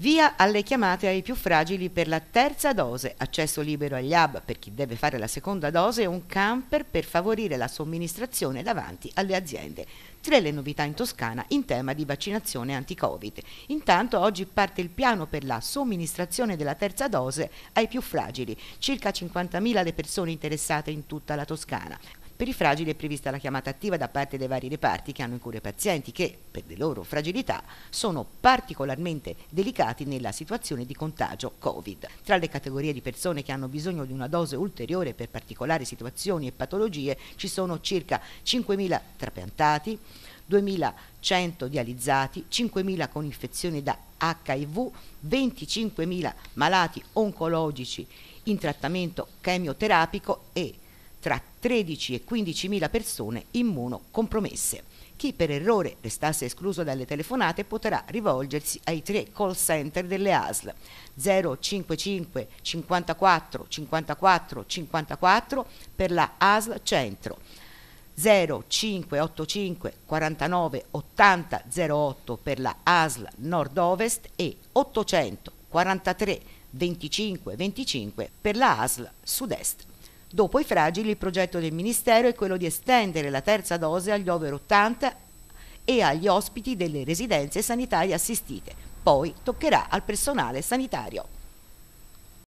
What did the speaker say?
Via alle chiamate ai più fragili per la terza dose, accesso libero agli hub per chi deve fare la seconda dose e un camper per favorire la somministrazione davanti alle aziende. Tre le novità in Toscana in tema di vaccinazione anti-Covid. Intanto oggi parte il piano per la somministrazione della terza dose ai più fragili, circa 50.000 le persone interessate in tutta la Toscana. Per i fragili è prevista la chiamata attiva da parte dei vari reparti che hanno in cura i pazienti che, per le loro fragilità, sono particolarmente delicati nella situazione di contagio Covid. Tra le categorie di persone che hanno bisogno di una dose ulteriore per particolari situazioni e patologie ci sono circa 5.000 trapiantati, 2.100 dializzati, 5.000 con infezioni da HIV, 25.000 malati oncologici in trattamento chemioterapico e tra 13 e 15 mila persone immunocompromesse. Chi per errore restasse escluso dalle telefonate potrà rivolgersi ai tre call center delle ASL 055 54 54 54 per la ASL Centro 0585 49 80 08 per la ASL Nord-Ovest e 843 25 25 per la ASL Sud-Est. Dopo i fragili, il progetto del Ministero è quello di estendere la terza dose agli over 80 e agli ospiti delle residenze sanitarie assistite. Poi toccherà al personale sanitario.